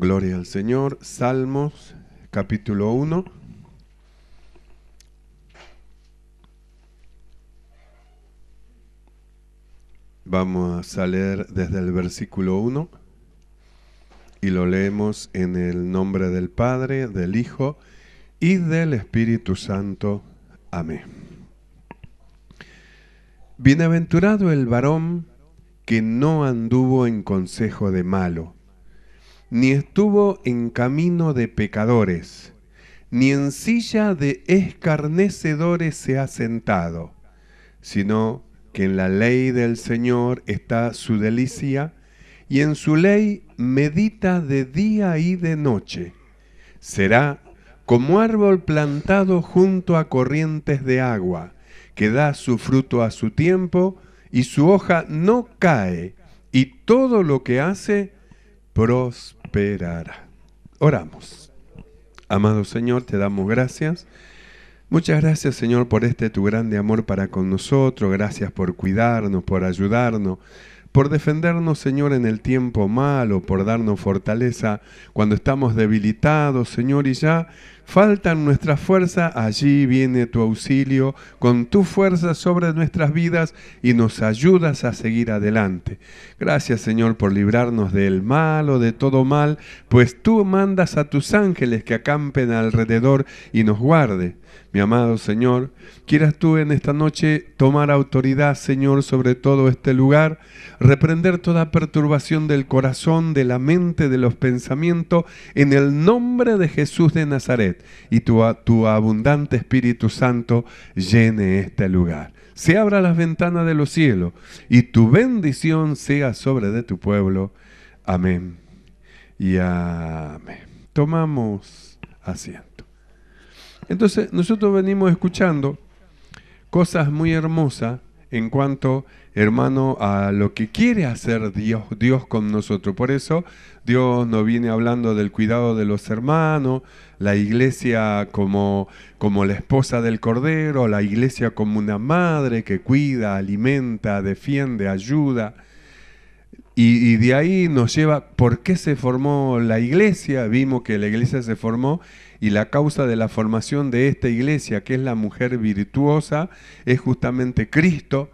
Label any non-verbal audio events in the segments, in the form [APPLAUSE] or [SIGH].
Gloria al Señor. Salmos capítulo 1. Vamos a leer desde el versículo 1 y lo leemos en el nombre del Padre, del Hijo y del Espíritu Santo. Amén. Bienaventurado el varón que no anduvo en consejo de malo ni estuvo en camino de pecadores, ni en silla de escarnecedores se ha sentado, sino que en la ley del Señor está su delicia, y en su ley medita de día y de noche. Será como árbol plantado junto a corrientes de agua, que da su fruto a su tiempo, y su hoja no cae, y todo lo que hace prospera. Oramos. Amado Señor, te damos gracias. Muchas gracias Señor por este tu grande amor para con nosotros. Gracias por cuidarnos, por ayudarnos por defendernos, Señor, en el tiempo malo, por darnos fortaleza cuando estamos debilitados, Señor, y ya faltan nuestra fuerza, allí viene tu auxilio con tu fuerza sobre nuestras vidas y nos ayudas a seguir adelante. Gracias Señor por librarnos del mal o de todo mal, pues tú mandas a tus ángeles que acampen alrededor y nos guarde. Mi amado Señor, quieras tú en esta noche tomar autoridad, Señor, sobre todo este lugar, reprender toda perturbación del corazón, de la mente, de los pensamientos, en el nombre de Jesús de Nazaret y tu, tu abundante Espíritu Santo llene este lugar. Se abra las ventanas de los cielos y tu bendición sea sobre de tu pueblo. Amén. Y amén. Tomamos asiento. Entonces nosotros venimos escuchando cosas muy hermosas en cuanto, hermano, a lo que quiere hacer Dios, Dios con nosotros. Por eso Dios nos viene hablando del cuidado de los hermanos, la iglesia como, la esposa del Cordero, la iglesia como una madre que cuida, alimenta, defiende, ayuda. Y, y, de ahí nos lleva, ¿por qué se formó la iglesia? Vimos que la iglesia se formó y la causa de la formación de esta iglesia, que es la mujer virtuosa, es justamente Cristo,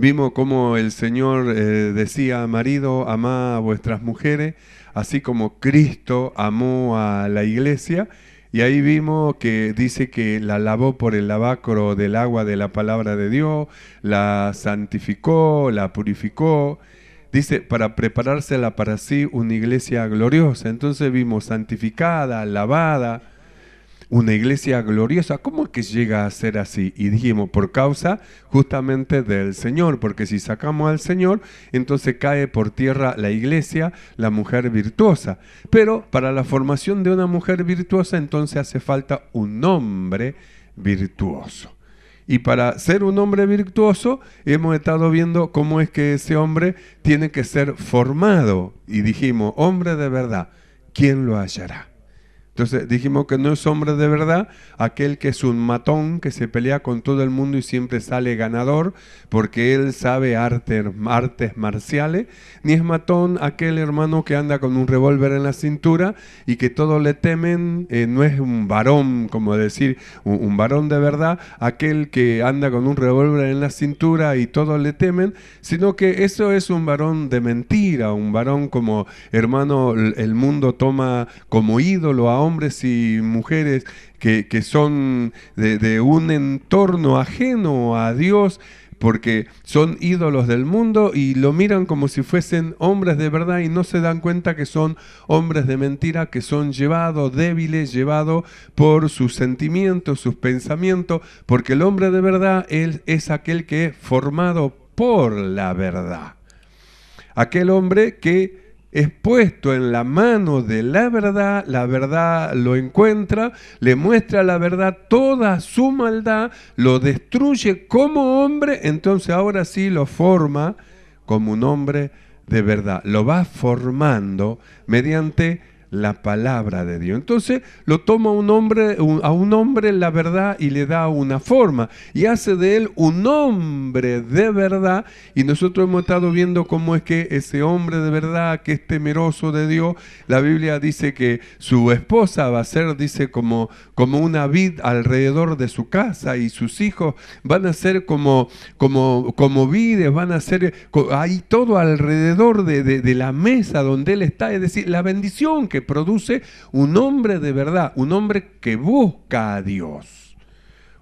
Vimos como el Señor eh, decía, marido, amá a vuestras mujeres, así como Cristo amó a la iglesia. Y ahí vimos que dice que la lavó por el lavacro del agua de la palabra de Dios, la santificó, la purificó. Dice, para preparársela para sí una iglesia gloriosa. Entonces vimos santificada, lavada, una iglesia gloriosa. ¿Cómo es que llega a ser así? Y dijimos, por causa justamente del Señor, porque si sacamos al Señor, entonces cae por tierra la iglesia, la mujer virtuosa. Pero para la formación de una mujer virtuosa, entonces hace falta un hombre virtuoso. Y para ser un hombre virtuoso, hemos estado viendo cómo es que ese hombre tiene que ser formado. Y dijimos, hombre de verdad, ¿quién lo hallará? Entonces dijimos que no es hombre de verdad aquel que es un matón, que se pelea con todo el mundo y siempre sale ganador, porque él sabe artes marciales, ni es matón aquel hermano que anda con un revólver en la cintura y que todos le temen, eh, no es un varón, como decir, un, varón de verdad, aquel que anda con un revólver en la cintura y todos le temen, sino que eso es un varón de mentira, un varón como hermano, el mundo toma como ídolo a hombres y mujeres que, son de, un entorno ajeno a Dios, porque son ídolos del mundo y lo miran como si fuesen hombres de verdad y no se dan cuenta que son hombres de mentira, que son llevados débiles, llevados por sus sentimientos, sus pensamientos, porque el hombre de verdad es aquel que es formado por la verdad. Aquel hombre que es puesto en la mano de la verdad, la verdad lo encuentra, le muestra la verdad toda su maldad, lo destruye como hombre, entonces ahora sí lo forma como un hombre de verdad. Lo va formando mediante la palabra de Dios. Entonces lo toma un hombre, a un hombre la verdad y le da una forma y hace de él un hombre de verdad. Y nosotros hemos estado viendo cómo es que ese hombre de verdad que es temeroso de Dios, la Biblia dice que su esposa va a ser, dice, como, como una vid alrededor de su casa y sus hijos van a ser como, como, como vides, van a ser ahí todo alrededor de la mesa donde él está, es decir, la bendición que produce un hombre de verdad, un hombre que busca a Dios.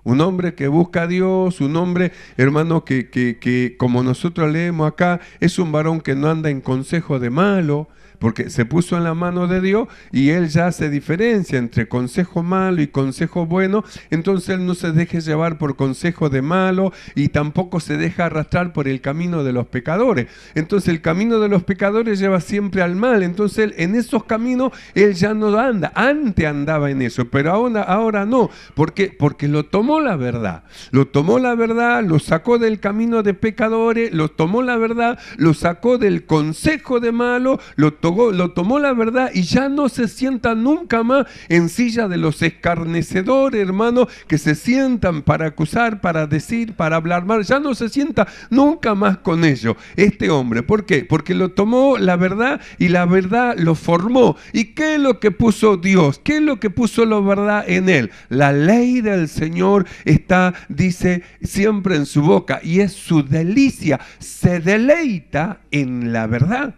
Un hombre que busca a Dios, un hombre, hermano, que, que como nosotros leemos acá, es un varón que no anda en consejo de malo, porque se puso en la mano de Dios y Él ya hace diferencia entre consejo malo y consejo bueno, entonces Él no se deje llevar por consejo de malo y tampoco se deja arrastrar por el camino de los pecadores. Entonces el camino de los pecadores lleva siempre al mal, entonces en esos caminos Él ya no anda, antes andaba en eso, pero ahora, ahora no, porque, porque lo tomó la verdad, lo tomó la verdad, lo sacó del camino de pecadores, lo tomó la verdad, lo sacó del consejo de malo, lo tomó lo tomó la verdad y ya no se sienta nunca más en silla de los escarnecedores, hermanos que se sientan para acusar, para decir, para hablar mal. Ya no se sienta nunca más con ellos. Este hombre, ¿por qué? Porque lo tomó la verdad y la verdad lo formó. ¿Y qué es lo que puso Dios? ¿Qué es lo que puso la verdad en él? La ley del Señor está, dice, siempre en su boca y es su delicia. Se deleita en la verdad.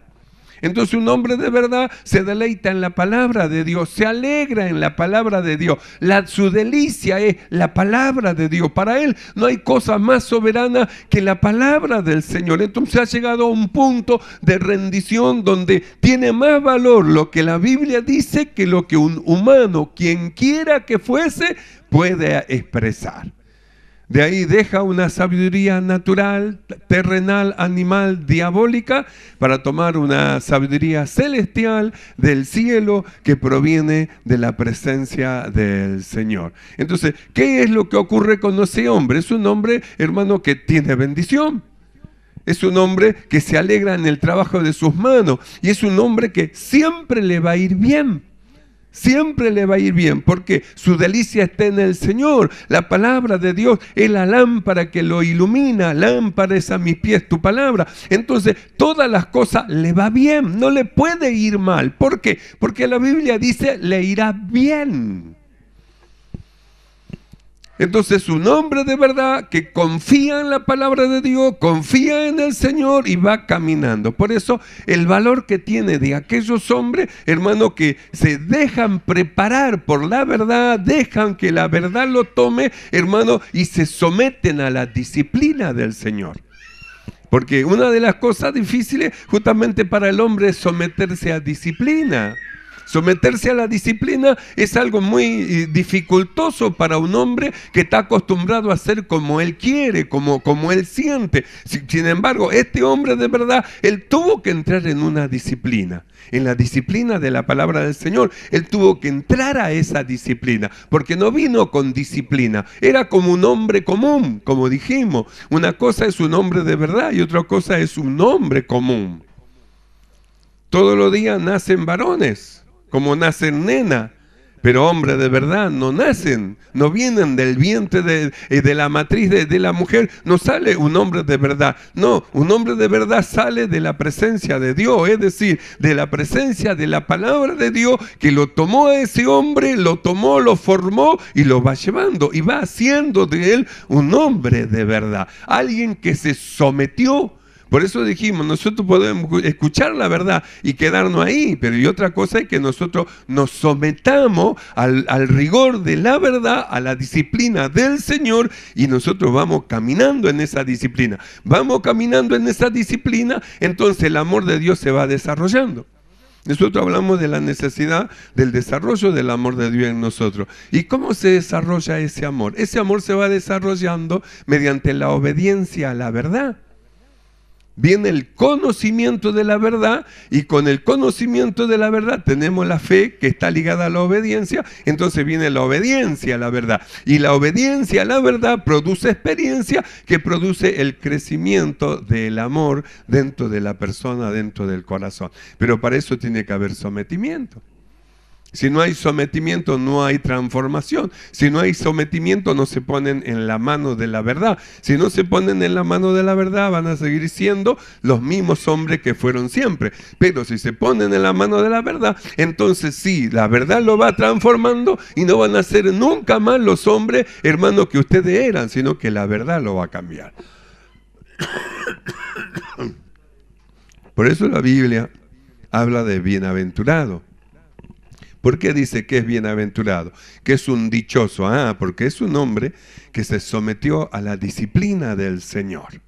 Entonces un hombre de verdad se deleita en la palabra de Dios, se alegra en la palabra de Dios. su delicia es la palabra de Dios. Para él no hay cosa más soberana que la palabra del Señor. Entonces ha llegado a un punto de rendición donde tiene más valor lo que la Biblia dice que lo que un humano, quien quiera que fuese, puede expresar. De ahí deja una sabiduría natural, terrenal, animal, diabólica, para tomar una sabiduría celestial del cielo que proviene de la presencia del Señor. Entonces, ¿qué es lo que ocurre con ese hombre? Es un hombre, hermano, que tiene bendición. Es un hombre que se alegra en el trabajo de sus manos y es un hombre que siempre le va a ir bien Siempre le va a ir bien porque su delicia está en el Señor. La palabra de Dios es la lámpara que lo ilumina. Lámpara es a mis pies tu palabra. Entonces, todas las cosas le va bien. No le puede ir mal. ¿Por qué? Porque la Biblia dice, le irá bien. Entonces un hombre de verdad que confía en la palabra de Dios, confía en el Señor y va caminando. Por eso el valor que tiene de aquellos hombres, hermano, que se dejan preparar por la verdad, dejan que la verdad lo tome, hermano, y se someten a la disciplina del Señor. Porque una de las cosas difíciles justamente para el hombre es someterse a disciplina. Someterse a la disciplina es algo muy eh, dificultoso para un hombre que está acostumbrado a hacer como él quiere, como, como él siente. Sin embargo, este hombre de verdad, él tuvo que entrar en una disciplina, en la disciplina de la palabra del Señor. Él tuvo que entrar a esa disciplina, porque no vino con disciplina. Era como un hombre común, como dijimos. Una cosa es un hombre de verdad y otra cosa es un hombre común. Todos los días nacen varones como nacen nena. Pero hombre de verdad no nacen, no vienen del vientre de, eh, de la matriz de, de, la mujer, no sale un hombre de verdad. No, un hombre de verdad sale de la presencia de Dios, es decir, de la presencia de la palabra de Dios que lo tomó a ese hombre, lo tomó, lo formó y lo va llevando y va haciendo de él un hombre de verdad, alguien que se sometió por eso dijimos, nosotros podemos escuchar la verdad y quedarnos ahí, pero y otra cosa es que nosotros nos sometamos al, al rigor de la verdad, a la disciplina del Señor, y nosotros vamos caminando en esa disciplina. Vamos caminando en esa disciplina, entonces el amor de Dios se va desarrollando. Nosotros hablamos de la necesidad del desarrollo del amor de Dios en nosotros. ¿Y cómo se desarrolla ese amor? Ese amor se va desarrollando mediante la obediencia a la verdad viene el conocimiento de la verdad y con el conocimiento de la verdad tenemos la fe que está ligada a la obediencia, entonces viene la obediencia a la verdad y la obediencia a la verdad produce experiencia que produce el crecimiento del amor dentro de la persona, dentro del corazón. Pero para eso tiene que haber sometimiento. Si no hay sometimiento, no hay transformación. Si no hay sometimiento, no se ponen en la mano de la verdad. Si no se ponen en la mano de la verdad, van a seguir siendo los mismos hombres que fueron siempre. Pero si se ponen en la mano de la verdad, entonces sí, la verdad lo va transformando y no van a ser nunca más los hombres, hermanos, que ustedes eran, sino que la verdad lo va a cambiar. [COUGHS] Por eso la Biblia habla de bienaventurado ¿Por qué dice que es bienaventurado? Que es un dichoso. Ah, porque es un hombre que se sometió a la disciplina del Señor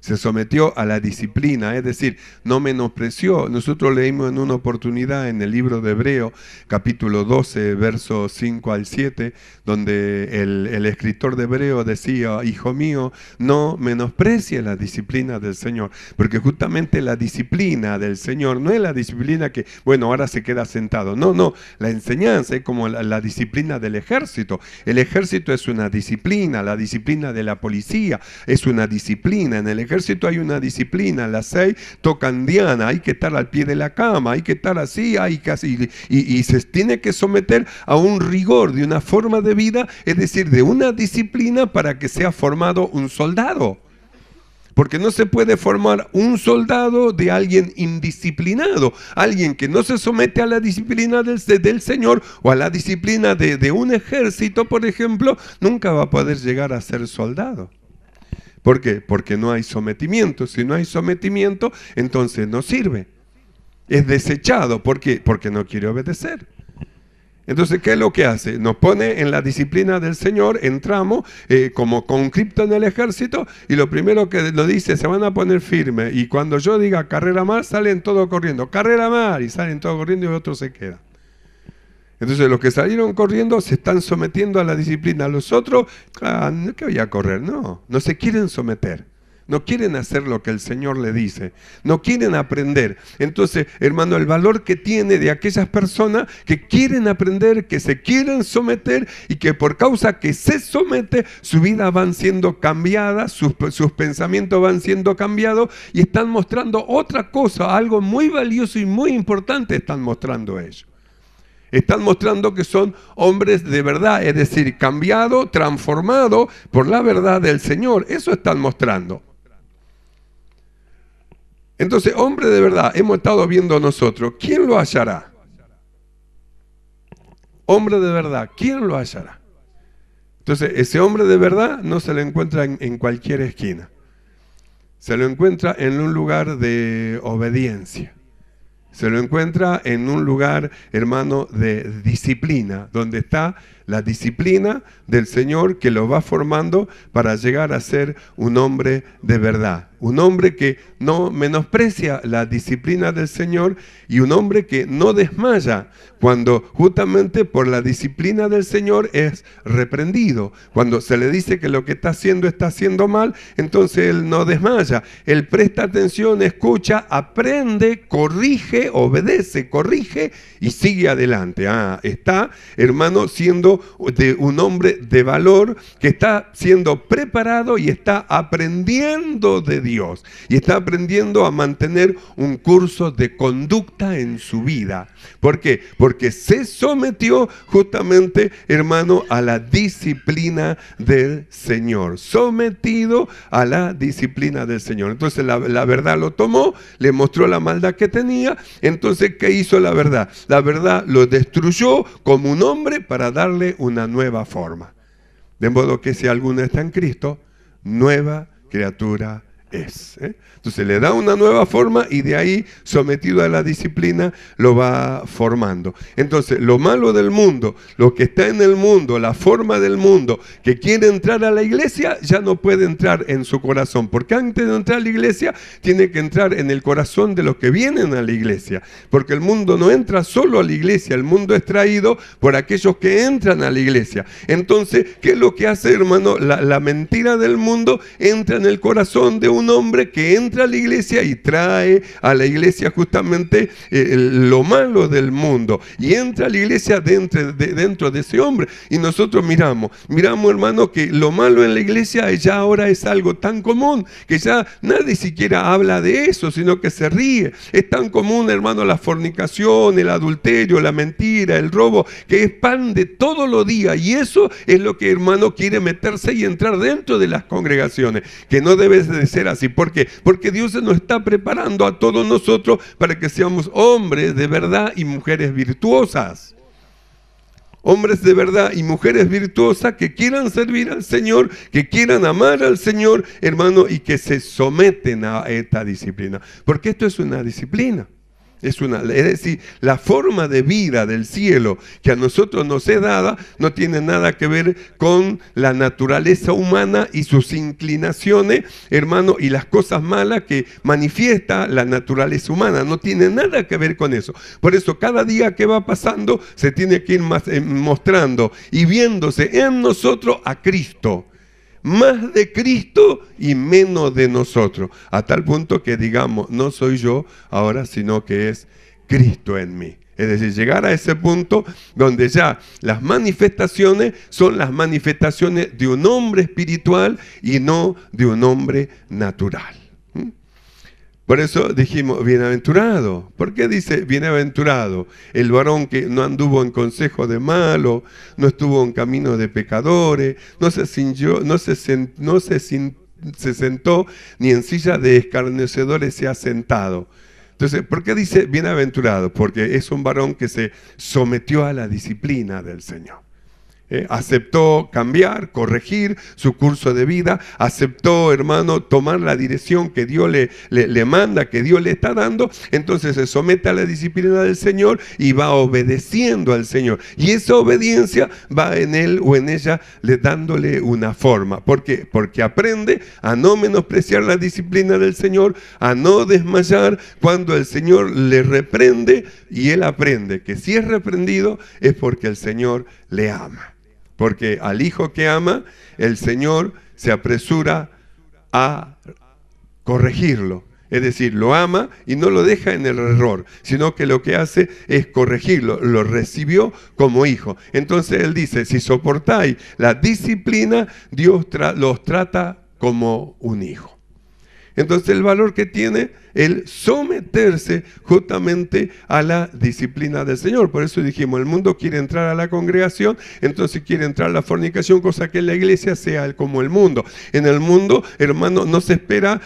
se sometió a la disciplina, es decir, no menospreció. Nosotros leímos en una oportunidad en el libro de Hebreo, capítulo 12, versos 5 al 7, donde el, escritor de Hebreo decía, hijo mío, no menosprecie la disciplina del Señor, porque justamente la disciplina del Señor no es la disciplina que, bueno, ahora se queda sentado. No, no, la enseñanza es como la, la disciplina del ejército. El ejército es una disciplina, la disciplina de la policía es una disciplina en el ejército hay una disciplina, las seis tocan diana, hay que estar al pie de la cama, hay que estar así, hay que así, y, se tiene que someter a un rigor de una forma de vida, es decir, de una disciplina para que sea formado un soldado. Porque no se puede formar un soldado de alguien indisciplinado, alguien que no se somete a la disciplina del, Señor o a la disciplina de un ejército, por ejemplo, nunca va a poder llegar a ser soldado. ¿Por qué? Porque no hay sometimiento. Si no hay sometimiento, entonces no sirve. Es desechado. ¿Por qué? Porque no quiere obedecer. Entonces, ¿qué es lo que hace? Nos pone en la disciplina del Señor, entramos eh, como concripto en el ejército y lo primero que lo dice, se van a poner firmes. y cuando yo diga carrera mar, salen todos corriendo, carrera mar y salen todos corriendo y otro se queda. Entonces los que salieron corriendo se están sometiendo a la disciplina. Los otros, ah, que ¿qué voy a correr? No, no se quieren someter. No quieren hacer lo que el Señor le dice. No quieren aprender. Entonces, hermano, el valor que tiene de aquellas personas que quieren aprender, que se quieren someter y que por causa que se somete, su vida van siendo cambiada, sus pensamientos van siendo cambiados y están mostrando otra cosa, algo muy valioso y muy importante están mostrando ellos. Están mostrando que son hombres de verdad, es decir, cambiado, transformado por la verdad del Señor. Eso están mostrando. Entonces, hombre de verdad, hemos estado viendo nosotros, ¿quién lo hallará? Hombre de verdad, ¿quién lo hallará? Entonces, ese hombre de verdad no se lo encuentra en cualquier esquina. Se lo encuentra en un lugar de obediencia se lo encuentra en un lugar, hermano, de disciplina, donde está la disciplina del Señor que lo va formando para llegar a ser un hombre de verdad. Un hombre que no menosprecia la disciplina del Señor y un hombre que no desmaya cuando justamente por la disciplina del Señor es reprendido. Cuando se le dice que lo que está haciendo está haciendo mal, entonces él no desmaya. Él presta atención, escucha, aprende, corrige, obedece, corrige y sigue adelante. Ah, está, hermano, siendo de un hombre de valor que está siendo preparado y está aprendiendo de Dios y está aprendiendo a mantener un curso de conducta en su vida. ¿Por qué? Porque se sometió justamente, hermano, a la disciplina del Señor. Sometido a la disciplina del Señor. Entonces la verdad lo tomó, le mostró la maldad que tenía. Entonces, ¿qué hizo la verdad? La verdad lo destruyó como un hombre para darle una nueva forma. De modo que si alguno está en Cristo, nueva criatura es. ¿eh? Entonces le da una nueva forma y de ahí, sometido a la disciplina, lo va formando. Entonces, lo malo del mundo, lo que está en el mundo, la forma del mundo, que quiere entrar a la iglesia, ya no puede entrar en su corazón. Porque antes de entrar a la iglesia, tiene que entrar en el corazón de los que vienen a la iglesia. Porque el mundo no entra solo a la iglesia, el mundo es traído por aquellos que entran a la iglesia. Entonces, ¿qué es lo que hace, hermano? La, la mentira del mundo entra en el corazón de un un hombre que entra a la iglesia y trae a la iglesia justamente eh, lo malo del mundo. Y entra a la iglesia dentro de, dentro de ese hombre. Y nosotros miramos, miramos hermano que lo malo en la iglesia ya ahora es algo tan común que ya nadie siquiera habla de eso, sino que se ríe. Es tan común hermano la fornicación, el adulterio, la mentira, el robo, que es pan de todos los días. Y eso es lo que hermano quiere meterse y entrar dentro de las congregaciones, que no debe de ser así. ¿Por qué? Porque Dios nos está preparando a todos nosotros para que seamos hombres de verdad y mujeres virtuosas. Hombres de verdad y mujeres virtuosas que quieran servir al Señor, que quieran amar al Señor, hermano, y que se someten a esta disciplina. Porque esto es una disciplina. Es, una, es decir, la forma de vida del cielo que a nosotros nos es dada no tiene nada que ver con la naturaleza humana y sus inclinaciones, hermano, y las cosas malas que manifiesta la naturaleza humana. No tiene nada que ver con eso. Por eso cada día que va pasando se tiene que ir eh, mostrando y viéndose en nosotros a Cristo más de Cristo y menos de nosotros, a tal punto que digamos, no soy yo ahora, sino que es Cristo en mí. Es decir, llegar a ese punto donde ya las manifestaciones son las manifestaciones de un hombre espiritual y no de un hombre natural. Por eso dijimos, bienaventurado. ¿Por qué dice bienaventurado? El varón que no anduvo en consejo de malo, no estuvo en camino de pecadores, no se, no se, se sentó ni en silla de escarnecedores se ha sentado. Entonces, ¿por qué dice bienaventurado? Porque es un varón que se sometió a la disciplina del Señor. Eh, aceptó cambiar, corregir su curso de vida, aceptó, hermano, tomar la dirección que Dios le, le, manda, que Dios le está dando, entonces se somete a la disciplina del Señor y va obedeciendo al Señor. Y esa obediencia va en él o en ella le dándole una forma. ¿Por qué? Porque aprende a no menospreciar la disciplina del Señor, a no desmayar cuando el Señor le reprende y él aprende que si es reprendido es porque el Señor le ama. Porque al hijo que ama, el Señor se apresura a corregirlo. Es decir, lo ama y no lo deja en el error, sino que lo que hace es corregirlo, lo recibió como hijo. Entonces él dice, si soportáis la disciplina, Dios los trata como un hijo. Entonces el valor que tiene el someterse justamente a la disciplina del Señor. Por eso dijimos, el mundo quiere entrar a la congregación, entonces quiere entrar a la fornicación, cosa que la iglesia sea como el mundo. En el mundo, hermano, no se espera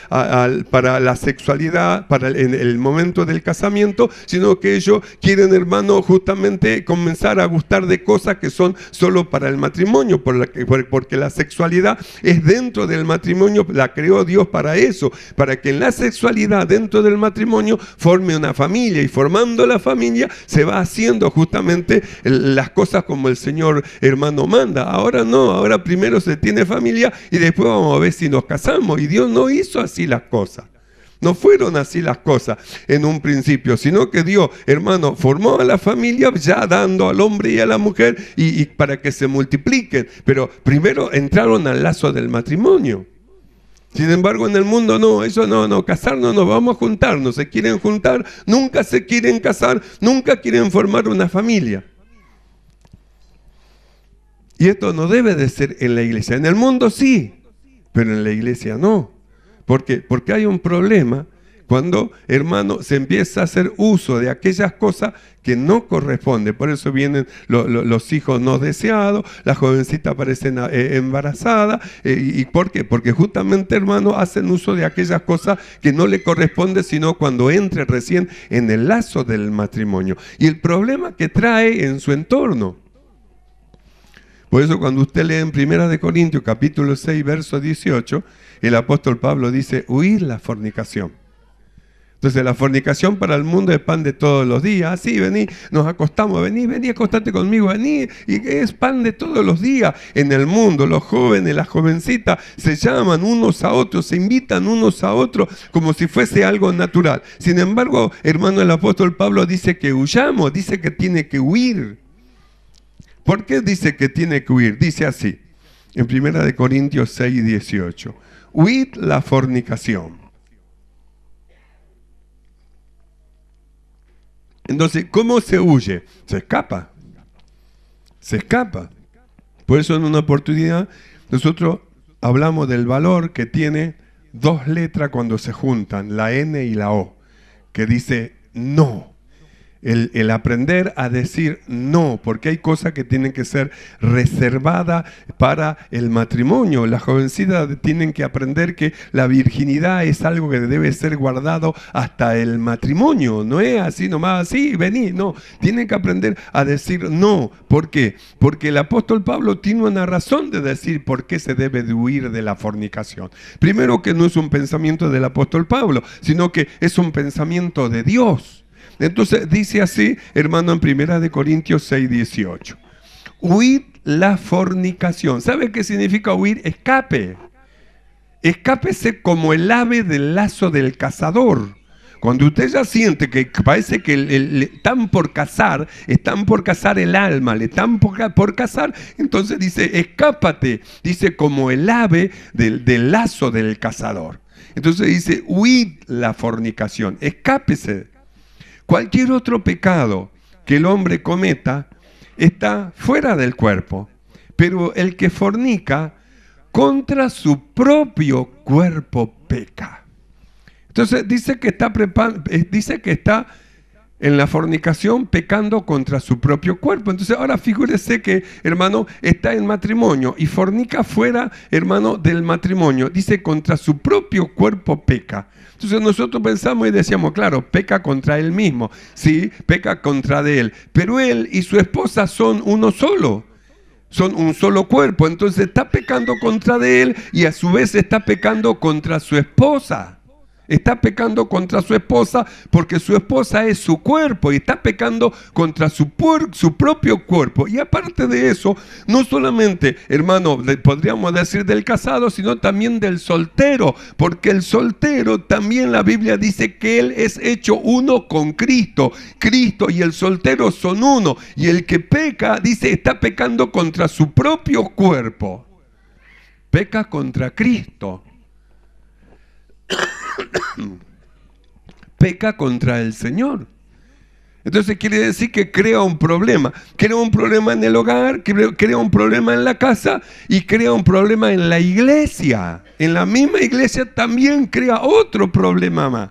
para la sexualidad, para el, en el momento del casamiento, sino que ellos quieren, hermano, justamente comenzar a gustar de cosas que son solo para el matrimonio, porque la sexualidad es dentro del matrimonio, la creó Dios para eso, para que en la sexualidad, dentro del matrimonio forme una familia y formando la familia se va haciendo justamente las cosas como el Señor hermano manda. Ahora no, ahora primero se tiene familia y después vamos a ver si nos casamos. Y Dios no hizo así las cosas. No fueron así las cosas en un principio, sino que Dios, hermano, formó a la familia ya dando al hombre y a la mujer y para que se multipliquen. Pero primero entraron al lazo del matrimonio. Sin embargo, en el mundo no, eso no, no, casarnos no, vamos a juntarnos, se quieren juntar, nunca se quieren casar, nunca quieren formar una familia. Y esto no debe de ser en la iglesia. En el mundo sí, pero en la iglesia no. ¿Por Porque hay un problema cuando, hermano, se empieza a hacer uso de aquellas cosas que no corresponden. Por eso vienen los hijos no deseados, la jovencita aparece eh, embarazada. Eh, ¿Y por qué? Porque justamente, hermano, hacen uso de aquellas cosas que no le corresponde, sino cuando entre recién en el lazo del matrimonio. Y el problema que trae en su entorno. Por eso cuando usted lee en Primera de Corintios capítulo 6, verso 18, el apóstol Pablo dice, huir la fornicación. Entonces la fornicación para el mundo es pan de todos los días. Así, vení, nos acostamos, vení, vení, acostate conmigo, vení. Y es pan de todos los días en el mundo. Los jóvenes, las jovencitas se llaman unos a otros, se invitan unos a otros como si fuese algo natural. Sin embargo, hermano el apóstol Pablo dice que huyamos, dice que tiene que huir. ¿Por qué dice que tiene que huir? Dice así, en 1 Corintios 6, 18. Huid la fornicación. Entonces, ¿cómo se huye? Se escapa. Se escapa. Por eso en una oportunidad nosotros hablamos del valor que tiene dos letras cuando se juntan, la N y la O, que dice no el, aprender a decir no, porque hay cosas que tienen que ser reservadas para el matrimonio. Las jovencitas tienen que aprender que la virginidad es algo que debe ser guardado hasta el matrimonio. No es así nomás, así vení, no. Tienen que aprender a decir no. ¿Por qué? Porque el apóstol Pablo tiene una razón de decir por qué se debe huir de la fornicación. Primero que no es un pensamiento del apóstol Pablo, sino que es un pensamiento de Dios. Entonces dice así, hermano, en Primera de Corintios 6, 18. Huid la fornicación. ¿Sabe qué significa huir? Escape. Escápese como el ave del lazo del cazador. Cuando usted ya siente que parece que le, están por cazar, están por cazar el alma, le están por, cazar, entonces dice, escápate, dice como el ave del, del lazo del cazador. Entonces dice, huid la fornicación, escápese Cualquier otro pecado que el hombre cometa está fuera del cuerpo, pero el que fornica contra su propio cuerpo peca. Entonces dice que está, eh, dice que está en la fornicación pecando contra su propio cuerpo. Entonces ahora figúrese que, hermano, está en matrimonio y fornica fuera, hermano, del matrimonio. Dice, contra su propio cuerpo peca. Entonces nosotros pensamos y decíamos, claro, peca contra él mismo, sí, peca contra de él. Pero él y su esposa son uno solo son un solo cuerpo. Entonces está pecando contra de él y a su vez está pecando contra su esposa está pecando contra su esposa porque su esposa es su cuerpo y está pecando contra su, su propio cuerpo. Y aparte de eso, no solamente, hermano, podríamos decir del casado, sino también del soltero, porque el soltero también la Biblia dice que él es hecho uno con Cristo. Cristo y el soltero son uno. Y el que peca, dice, está pecando contra su propio cuerpo. Peca contra Cristo. [COUGHS] peca contra el Señor. Entonces quiere decir que crea un problema. Crea un problema en el hogar, crea un problema en la casa y crea un problema en la iglesia. En la misma iglesia también crea otro problema más.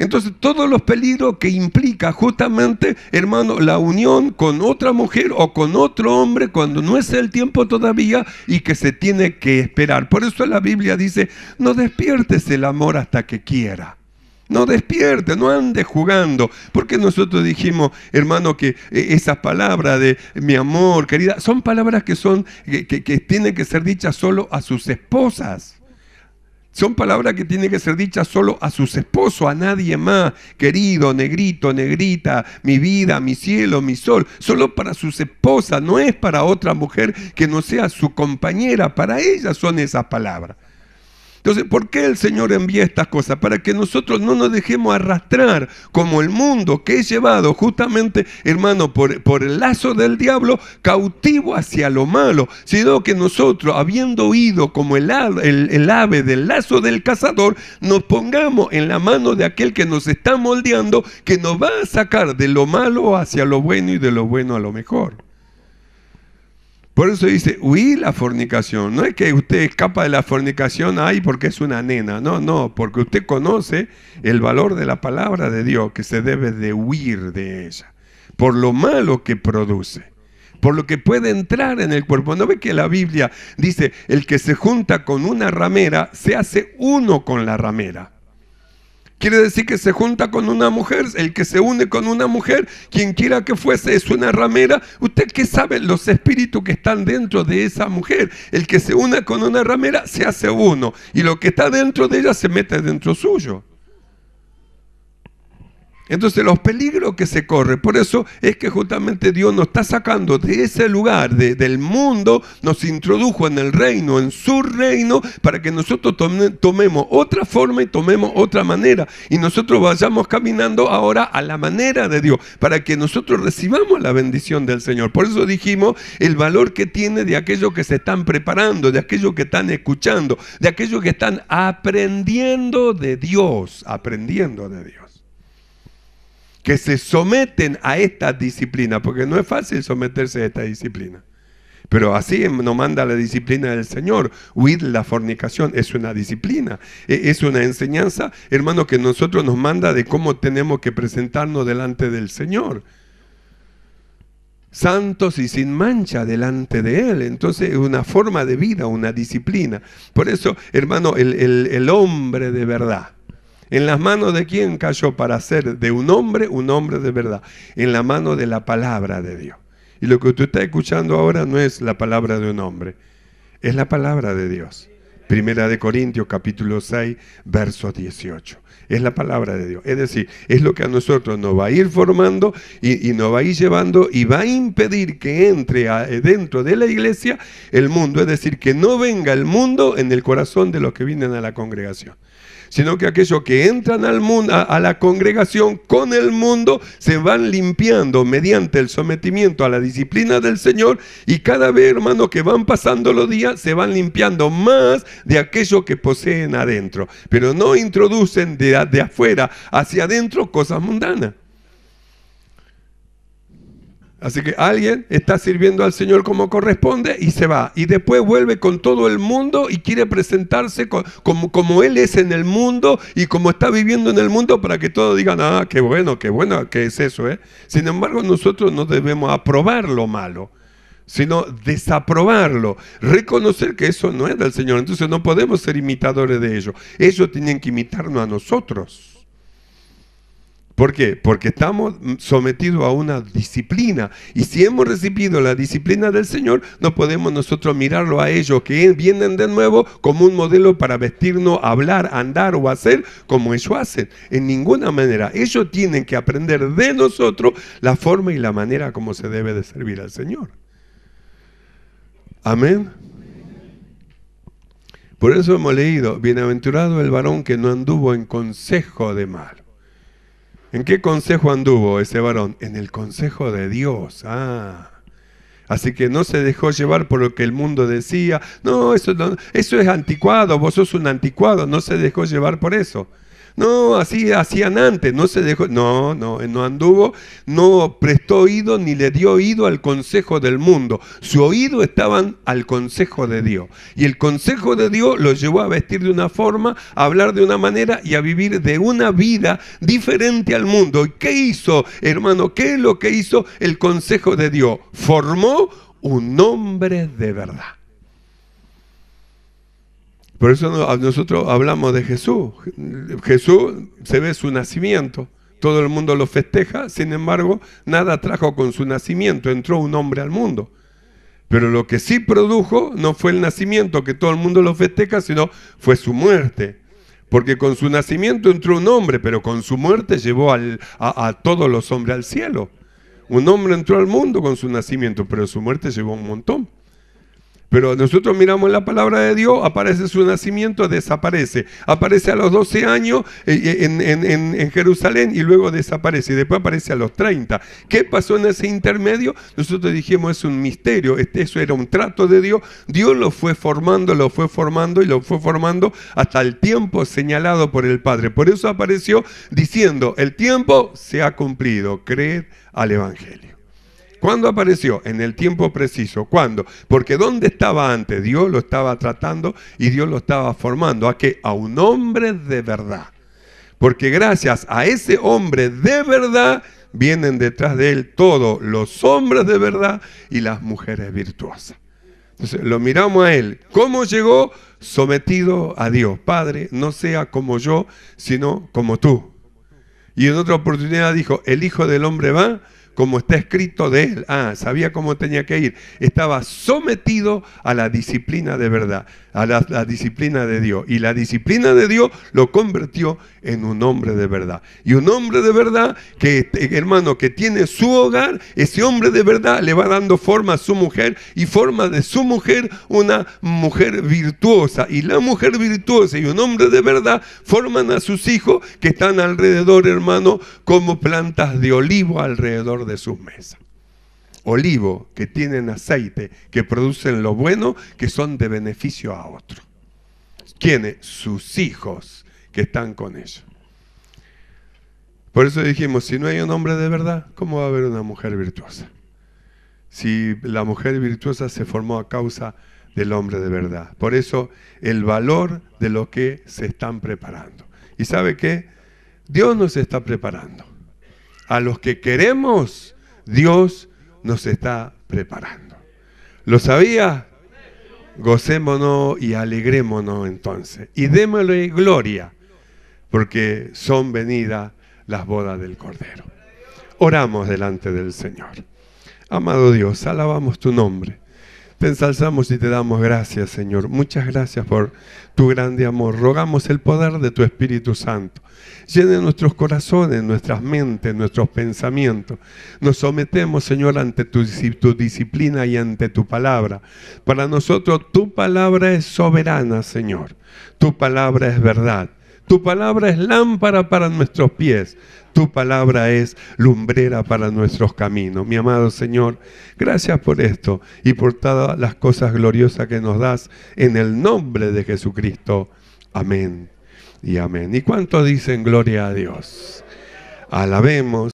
Entonces, todos los peligros que implica justamente, hermano, la unión con otra mujer o con otro hombre cuando no es el tiempo todavía y que se tiene que esperar. Por eso la Biblia dice, no despiertes el amor hasta que quiera. No despierte, no ande jugando. Porque nosotros dijimos, hermano, que e-, esas palabras de mi amor, querida, son palabras que son, que, que tienen que ser dichas solo a sus esposas. Son palabras que tienen que ser dichas solo a sus esposos, a nadie más. Querido, negrito, negrita, mi vida, mi cielo, mi sol. Solo para sus esposas, no es para otra mujer que no sea su compañera. Para ellas son esas palabras. Entonces, ¿por qué el Señor envía estas cosas? Para que nosotros no nos dejemos arrastrar como el mundo que es llevado justamente, hermano, por, el lazo del diablo, cautivo hacia lo malo, sino que nosotros, habiendo oído como el ave del lazo del cazador, nos pongamos en la mano de aquel que nos está moldeando, que nos va a sacar de lo malo hacia lo bueno y de lo bueno a lo mejor. Por eso dice, huir la fornicación. No es que usted escapa de la fornicación ahí porque es una nena. No, no, porque usted conoce el valor de la palabra de Dios, que se debe de huir de ella, por lo malo que produce, por lo que puede entrar en el cuerpo. ¿No ve que la Biblia dice, el que se junta con una ramera, se hace uno con la ramera? Quiere decir que se junta con una mujer, el que se une con una mujer, quien quiera que fuese, es una ramera. ¿Usted qué sabe? Los espíritus que están dentro de esa mujer. El que se une con una ramera se hace uno. Y lo que está dentro de ella se mete dentro suyo. Entonces los peligros que se corren, por eso es que justamente Dios nos está sacando de ese lugar, del mundo, nos introdujo en el reino, en su reino, para que nosotros tomemos otra forma y tomemos otra manera. Y nosotros vayamos caminando ahora a la manera de Dios, para que nosotros recibamos la bendición del Señor. Por eso dijimos el valor que tiene de aquellos que se están preparando, de aquellos que están escuchando, de aquellos que están aprendiendo de Dios, aprendiendo de Dios que se someten a esta disciplina, porque no es fácil someterse a esta disciplina. Pero así em, nos manda la disciplina del Señor. Huir la fornicación es una disciplina, e, es una enseñanza, hermano, que nosotros nos manda de cómo tenemos que presentarnos delante del Señor. Santos y sin mancha delante de Él. Entonces es una forma de vida, una disciplina. Por eso, hermano, el, el hombre de verdad ¿En las manos de quién cayó para ser de un hombre un hombre de verdad? En la mano de la palabra de Dios. Y lo que usted está escuchando ahora no es la palabra de un hombre, es la palabra de Dios. Primera de Corintios capítulo 6, verso 18. Es la palabra de Dios. Es decir, es lo que a nosotros nos va a ir formando y, nos va a ir llevando y va a impedir que entre eh, dentro de la iglesia el mundo. Es decir, que no venga el mundo en el corazón de los que vienen a la congregación sino que aquellos que entran al mundo, a, la congregación con el mundo, se van limpiando mediante el sometimiento a la disciplina del Señor y cada vez, hermano, que van pasando los días, se van limpiando más de aquello que poseen adentro, pero no introducen de afuera hacia adentro cosas mundanas. Así que alguien está sirviendo al Señor como corresponde y se va. Y después vuelve con todo el mundo y quiere presentarse como, como Él es en el mundo y como está viviendo en el mundo para que todos digan, ah, qué bueno, qué bueno, qué es eso. Eh? Sin embargo, nosotros no debemos aprobar lo malo, sino desaprobarlo, reconocer que eso no es del Señor. Entonces no podemos ser imitadores de ellos. Ellos tienen que imitarnos a nosotros. ¿Por qué? Porque estamos sometidos a una disciplina. Y si hemos recibido la disciplina del Señor, no podemos nosotros mirarlo a ellos que vienen de nuevo como un modelo para vestirnos, hablar, andar o hacer como ellos hacen. En ninguna manera. Ellos tienen que aprender de nosotros la forma y la manera como se debe de servir al Señor. Amén. Por eso hemos leído, bienaventurado el varón que no anduvo en consejo de mal. ¿En qué consejo anduvo ese varón? En el consejo de Dios. Ah. Así que no se dejó llevar por lo que el mundo decía. No, eso, no, eso es anticuado, vos sos un anticuado, no se dejó llevar por eso. No, así hacían antes, no se dejó, no, no, no anduvo, no prestó oído ni le dio oído al consejo del mundo. Su oído estaba al consejo de Dios. Y el consejo de Dios lo llevó a vestir de una forma, a hablar de una manera y a vivir de una vida diferente al mundo. ¿Y qué hizo, hermano? ¿Qué es lo que hizo el consejo de Dios? Formó un hombre de verdad. Por eso nosotros hablamos de Jesús. Jesús se ve su nacimiento. Todo el mundo lo festeja, sin embargo, nada trajo con su nacimiento. Entró un hombre al mundo. Pero lo que sí produjo no fue el nacimiento, que todo el mundo lo festeja, sino fue su muerte. Porque con su nacimiento entró un hombre, pero con su muerte llevó a, a todos los hombres al cielo. Un hombre entró al mundo con su nacimiento, pero su muerte llevó un montón. Pero nosotros miramos la palabra de Dios, aparece su nacimiento, desaparece. Aparece a los 12 años eh, eh, en, Jerusalén y luego desaparece. Y después aparece a los 30. ¿Qué pasó en ese intermedio? Nosotros dijimos, es un misterio, este, eso era un trato de Dios. Dios lo fue formando, lo fue formando y lo fue formando hasta el tiempo señalado por el Padre. Por eso apareció diciendo, el tiempo se ha cumplido, creed al Evangelio. ¿Cuándo apareció? En el tiempo preciso. ¿Cuándo? Porque ¿dónde estaba antes? Dios lo estaba tratando y Dios lo estaba formando. ¿A qué? A un hombre de verdad. Porque gracias a ese hombre de verdad vienen detrás de él todos los hombres de verdad y las mujeres virtuosas. Entonces lo miramos a él. ¿Cómo llegó? Sometido a Dios. Padre, no sea como yo, sino como tú. Y en otra oportunidad dijo, el Hijo del Hombre va como está escrito de él. Ah, sabía cómo tenía que ir. Estaba sometido a la disciplina de verdad, a la, disciplina de Dios. Y la disciplina de Dios lo convirtió en un hombre de verdad. Y un hombre de verdad que, eh, hermano, que tiene su hogar, ese hombre de verdad le va dando forma a su mujer y forma de su mujer una mujer virtuosa. Y la mujer virtuosa y un hombre de verdad forman a sus hijos que están alrededor, hermano, como plantas de olivo alrededor de de sus mesas. Olivo que tienen aceite, que producen lo bueno, que son de beneficio a otro tiene Sus hijos que están con ellos. Por eso dijimos, si no hay un hombre de verdad, ¿cómo va a haber una mujer virtuosa? Si la mujer virtuosa se formó a causa del hombre de verdad. Por eso el valor de lo que se están preparando. ¿Y sabe qué? Dios nos está preparando a los que queremos, Dios nos está preparando. ¿Lo sabía? Gocémonos y alegrémonos entonces. Y démosle gloria, porque son venidas las bodas del Cordero. Oramos delante del Señor. Amado Dios, alabamos tu nombre. Te ensalzamos y te damos gracias, Señor. Muchas gracias por tu grande amor. Rogamos el poder de tu Espíritu Santo. Llene nuestros corazones, nuestras mentes, nuestros pensamientos. Nos sometemos, Señor, ante tu, tu disciplina y ante tu palabra. Para nosotros tu palabra es soberana, Señor. Tu palabra es verdad. Tu palabra es lámpara para nuestros pies. Tu palabra es lumbrera para nuestros caminos. Mi amado Señor, gracias por esto y por todas las cosas gloriosas que nos das en el nombre de Jesucristo. Amén y amén. ¿Y cuánto dicen gloria a Dios? Alabemos.